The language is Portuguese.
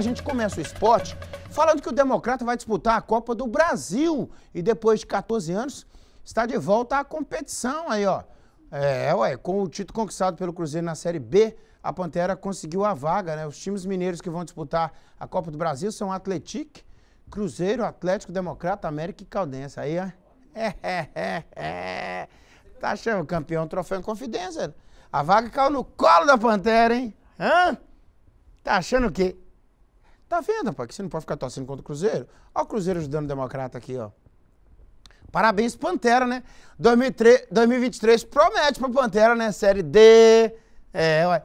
A gente começa o esporte falando que o Democrata vai disputar a Copa do Brasil e depois de 14 anos está de volta à competição aí, ó. É, ué, com o título conquistado pelo Cruzeiro na Série B, a Pantera conseguiu a vaga, né? Os times mineiros que vão disputar a Copa do Brasil são Atlético, Cruzeiro, Atlético Democrata, América e Caldense. Aí, ó. É, é, é, é. Tá achando campeão, troféu em confidência. A vaga caiu no colo da Pantera, hein? Hã? Tá achando o quê? Tá vendo, pai, que você não pode ficar torcendo contra o Cruzeiro? Olha o Cruzeiro ajudando o Democrata aqui, ó. Parabéns, Pantera, né? 2023 promete pra Pantera, né? Série D. É, ué.